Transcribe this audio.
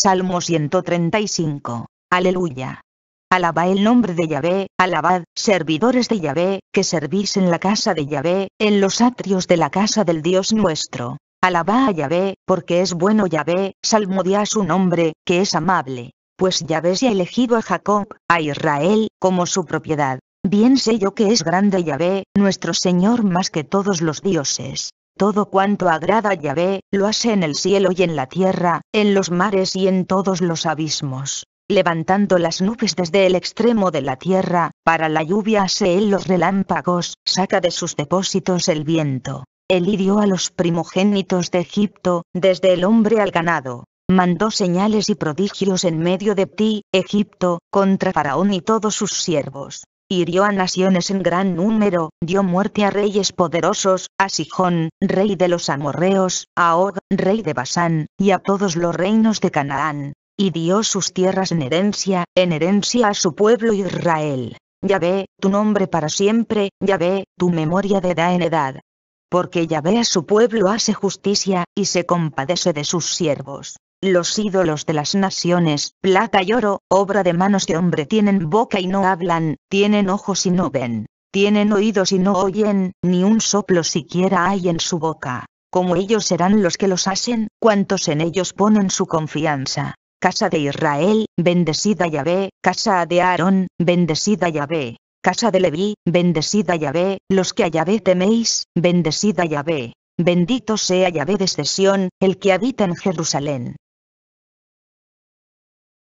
Salmo 135. Aleluya. Alaba el nombre de Yahvé, alabad, servidores de Yahvé, que servís en la casa de Yahvé, en los atrios de la casa del Dios nuestro. Alaba a Yahvé, porque es bueno Yahvé, salmodia su nombre, que es amable. Pues Yahvé se ha elegido a Jacob, a Israel, como su propiedad. Bien sé yo que es grande Yahvé, nuestro Señor más que todos los dioses. Todo cuanto agrada a Yahvé, lo hace en el cielo y en la tierra, en los mares y en todos los abismos. Levantando las nubes desde el extremo de la tierra, para la lluvia hace él los relámpagos, saca de sus depósitos el viento. Él hirió a los primogénitos de Egipto, desde el hombre al ganado. Mandó señales y prodigios en medio de ti, Egipto, contra Faraón y todos sus siervos hirió a naciones en gran número, dio muerte a reyes poderosos, a Sijón, rey de los amorreos, a Og, rey de Basán, y a todos los reinos de Canaán. Y dio sus tierras en herencia, en herencia a su pueblo Israel. Yahvé, tu nombre para siempre, Yahvé, tu memoria de edad en edad. Porque Yahvé a su pueblo hace justicia, y se compadece de sus siervos. Los ídolos de las naciones, plata y oro, obra de manos de hombre tienen boca y no hablan, tienen ojos y no ven, tienen oídos y no oyen, ni un soplo siquiera hay en su boca. Como ellos serán los que los hacen, cuantos en ellos ponen su confianza. Casa de Israel, bendecida Yahvé, casa de Aarón, bendecida Yahvé, casa de Leví, bendecida Yahvé, los que a Yahvé teméis, bendecida Yahvé. Bendito sea Yahvé de Sesión, el que habita en Jerusalén.